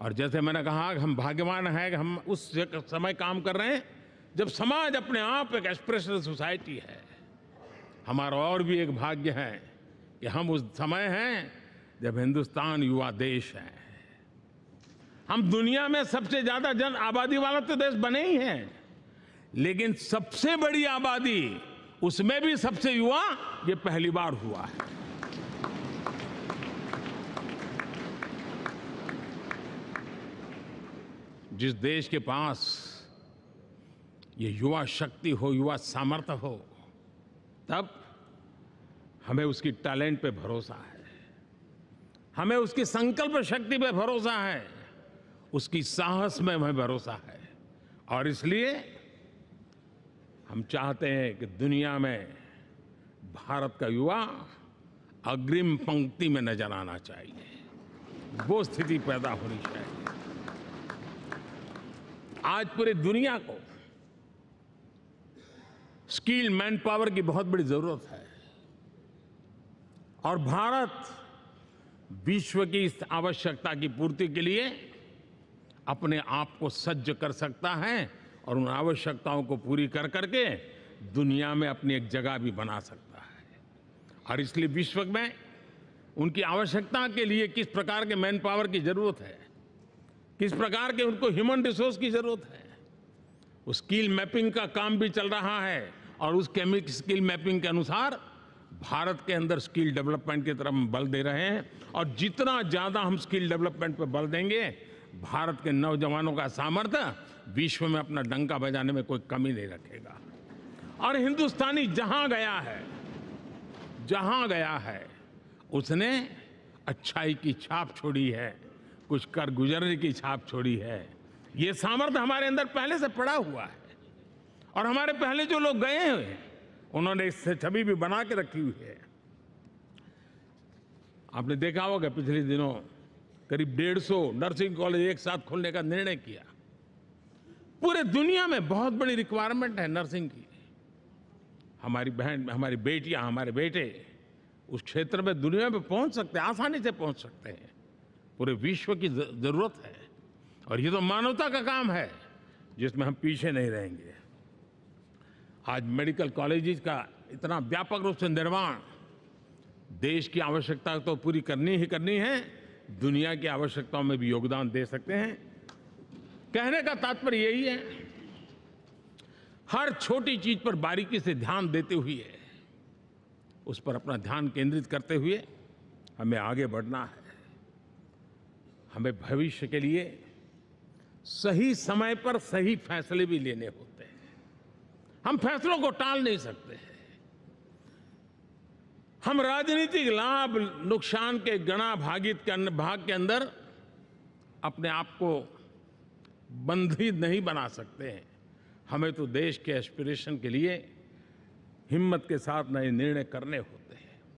और जैसे मैंने कहा हम भाग्यवान हैं कि हम उस समय काम कर रहे हैं जब समाज अपने आप एक एक्सप्रेशनल सोसाइटी है हमारा और भी एक भाग्य है कि हम उस समय हैं जब हिंदुस्तान युवा देश है हम दुनिया में सबसे ज़्यादा जन आबादी वाला तो देश बने ही हैं लेकिन सबसे बड़ी आबादी उसमें भी सबसे युवा ये पहली बार हुआ है जिस देश के पास ये युवा शक्ति हो युवा सामर्थ्य हो तब हमें उसकी टैलेंट पे भरोसा है हमें उसकी संकल्प शक्ति पे भरोसा है उसकी साहस में हमें भरोसा है और इसलिए हम चाहते हैं कि दुनिया में भारत का युवा अग्रिम पंक्ति में नजर आना चाहिए वो स्थिति पैदा होनी चाहिए आज पूरी दुनिया को स्किल मैन पावर की बहुत बड़ी जरूरत है और भारत विश्व की इस आवश्यकता की पूर्ति के लिए अपने आप को सज्ज कर सकता है और उन आवश्यकताओं को पूरी कर करके दुनिया में अपनी एक जगह भी बना सकता है और इसलिए विश्व में उनकी आवश्यकता के लिए किस प्रकार के मैन पावर की जरूरत है किस प्रकार के उनको ह्यूमन रिसोर्स की जरूरत है स्किल मैपिंग का काम भी चल रहा है और उस केमिक स्किल मैपिंग के अनुसार भारत के अंदर स्किल डेवलपमेंट की तरफ हम बल दे रहे हैं और जितना ज़्यादा हम स्किल डेवलपमेंट पर बल देंगे भारत के नौजवानों का सामर्थ्य विश्व में अपना डंका बजाने में कोई कमी नहीं रखेगा और हिंदुस्तानी जहां गया है जहां गया है उसने अच्छाई की छाप छोड़ी है कुछ कर गुजरने की छाप छोड़ी है ये सामर्थ्य हमारे अंदर पहले से पड़ा हुआ है और हमारे पहले जो लोग गए हुए हैं उन्होंने इससे छवि भी बना के रखी हुई है आपने देखा होगा पिछले दिनों करीब डेढ़ सौ नर्सिंग कॉलेज एक साथ खोलने का निर्णय किया पूरे दुनिया में बहुत बड़ी रिक्वायरमेंट है नर्सिंग की हमारी बहन हमारी बेटियां हमारे बेटे उस क्षेत्र में दुनिया में पहुंच सकते हैं आसानी से पहुंच सकते हैं पूरे विश्व की ज़रूरत है और ये तो मानवता का काम है जिसमें हम पीछे नहीं रहेंगे आज मेडिकल कॉलेजेस का इतना व्यापक रूप से निर्माण देश की आवश्यकता तो पूरी करनी ही करनी है दुनिया की आवश्यकताओं में भी योगदान दे सकते हैं कहने का तात्पर्य यही है हर छोटी चीज पर बारीकी से ध्यान देते हुए उस पर अपना ध्यान केंद्रित करते हुए हमें आगे बढ़ना है हमें भविष्य के लिए सही समय पर सही फैसले भी लेने होते हैं हम फैसलों को टाल नहीं सकते हैं हम राजनीतिक लाभ नुकसान के गणा भागित के भाग के अंदर अपने आप को बंधी नहीं बना सकते हैं हमें तो देश के एस्पिरेशन के लिए हिम्मत के साथ नए निर्णय करने होते हैं